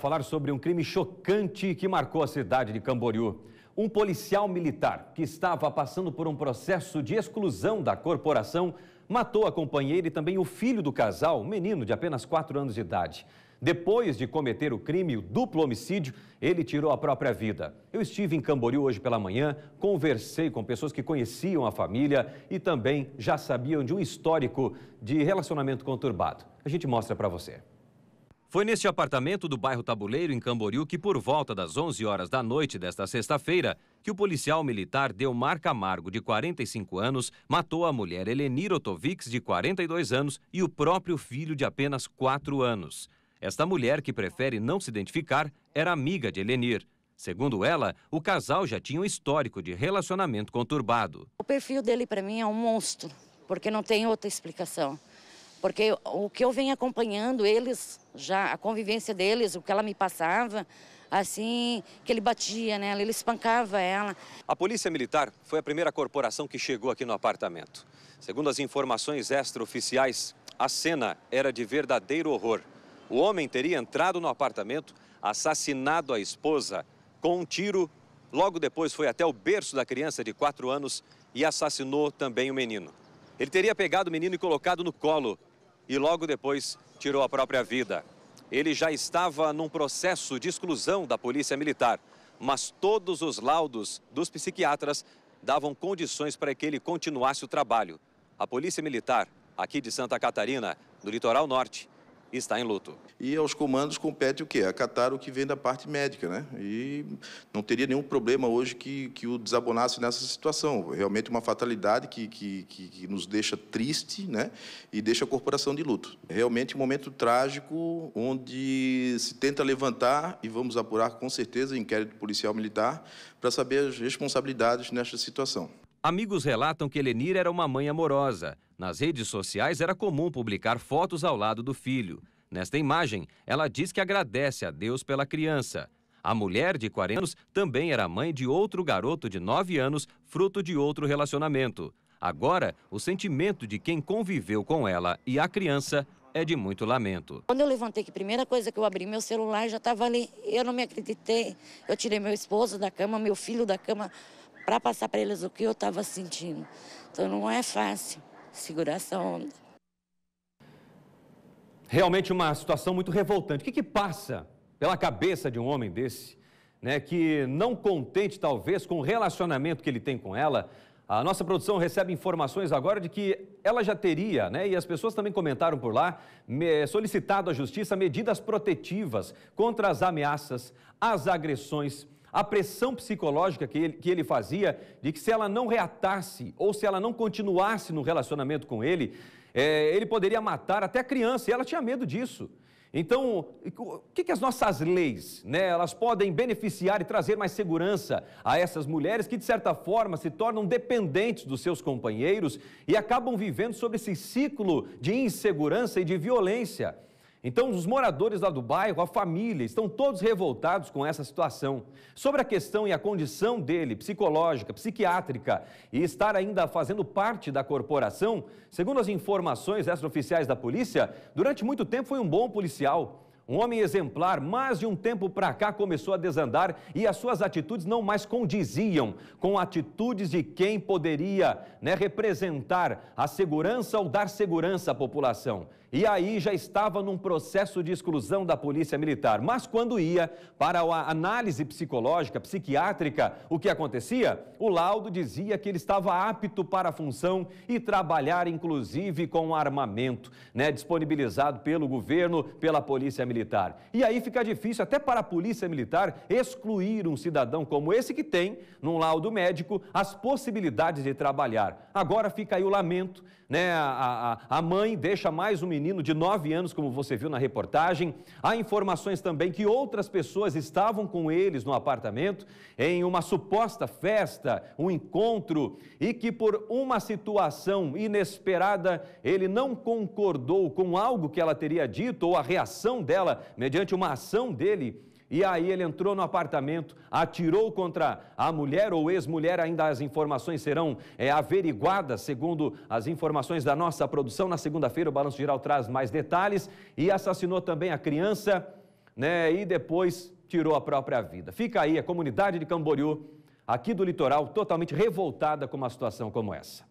falar sobre um crime chocante que marcou a cidade de Camboriú. Um policial militar que estava passando por um processo de exclusão da corporação matou a companheira e também o filho do casal, um menino de apenas 4 anos de idade. Depois de cometer o crime, o duplo homicídio, ele tirou a própria vida. Eu estive em Camboriú hoje pela manhã, conversei com pessoas que conheciam a família e também já sabiam de um histórico de relacionamento conturbado. A gente mostra para você. Foi neste apartamento do bairro Tabuleiro, em Camboriú, que por volta das 11 horas da noite desta sexta-feira, que o policial militar Delmar Camargo, de 45 anos, matou a mulher Helenir Otovix, de 42 anos, e o próprio filho, de apenas 4 anos. Esta mulher, que prefere não se identificar, era amiga de Helenir. Segundo ela, o casal já tinha um histórico de relacionamento conturbado. O perfil dele, para mim, é um monstro, porque não tem outra explicação. Porque o que eu venho acompanhando eles, já a convivência deles, o que ela me passava, assim, que ele batia nela, ele espancava ela. A Polícia Militar foi a primeira corporação que chegou aqui no apartamento. Segundo as informações extraoficiais, a cena era de verdadeiro horror. O homem teria entrado no apartamento, assassinado a esposa com um tiro. Logo depois foi até o berço da criança de 4 anos e assassinou também o menino. Ele teria pegado o menino e colocado no colo e logo depois tirou a própria vida. Ele já estava num processo de exclusão da polícia militar, mas todos os laudos dos psiquiatras davam condições para que ele continuasse o trabalho. A polícia militar, aqui de Santa Catarina, no litoral norte, está em luto. E aos comandos compete o quê? Acatar o que vem da parte médica, né? E não teria nenhum problema hoje que, que o desabonasse nessa situação. Realmente uma fatalidade que, que, que, nos deixa triste, né? E deixa a corporação de luto. Realmente um momento trágico onde se tenta levantar, e vamos apurar com certeza, inquérito policial militar, para saber as responsabilidades nesta situação. Amigos relatam que Elenir era uma mãe amorosa. Nas redes sociais era comum publicar fotos ao lado do filho. Nesta imagem, ela diz que agradece a Deus pela criança. A mulher de 40 anos também era mãe de outro garoto de 9 anos, fruto de outro relacionamento. Agora, o sentimento de quem conviveu com ela e a criança é de muito lamento. Quando eu levantei, que a primeira coisa que eu abri, meu celular já estava ali. Eu não me acreditei. Eu tirei meu esposo da cama, meu filho da cama, para passar para eles o que eu estava sentindo. Então não é fácil segurar essa onda. Realmente uma situação muito revoltante. O que, que passa pela cabeça de um homem desse, né, que não contente talvez com o relacionamento que ele tem com ela, a nossa produção recebe informações agora de que ela já teria, né, e as pessoas também comentaram por lá, solicitado à justiça medidas protetivas contra as ameaças, as agressões a pressão psicológica que ele, que ele fazia de que se ela não reatasse ou se ela não continuasse no relacionamento com ele, é, ele poderia matar até a criança e ela tinha medo disso. Então, o que, que as nossas leis, né, elas podem beneficiar e trazer mais segurança a essas mulheres que, de certa forma, se tornam dependentes dos seus companheiros e acabam vivendo sobre esse ciclo de insegurança e de violência? Então, os moradores lá do bairro, a família, estão todos revoltados com essa situação. Sobre a questão e a condição dele, psicológica, psiquiátrica, e estar ainda fazendo parte da corporação, segundo as informações extraoficiais da polícia, durante muito tempo foi um bom policial. Um homem exemplar, mas de um tempo para cá começou a desandar e as suas atitudes não mais condiziam com atitudes de quem poderia né, representar a segurança ou dar segurança à população e aí já estava num processo de exclusão da polícia militar. Mas quando ia para a análise psicológica, psiquiátrica, o que acontecia? O laudo dizia que ele estava apto para a função e trabalhar, inclusive, com armamento, né? Disponibilizado pelo governo, pela polícia militar. E aí fica difícil até para a polícia militar excluir um cidadão como esse que tem, num laudo médico, as possibilidades de trabalhar. Agora fica aí o lamento, né? A, a, a mãe deixa mais um menino menino de 9 anos, como você viu na reportagem. Há informações também que outras pessoas estavam com eles no apartamento em uma suposta festa, um encontro, e que por uma situação inesperada ele não concordou com algo que ela teria dito ou a reação dela mediante uma ação dele e aí ele entrou no apartamento, atirou contra a mulher ou ex-mulher. Ainda as informações serão é, averiguadas, segundo as informações da nossa produção. Na segunda-feira, o Balanço Geral traz mais detalhes. E assassinou também a criança, né? E depois tirou a própria vida. Fica aí a comunidade de Camboriú, aqui do litoral, totalmente revoltada com uma situação como essa.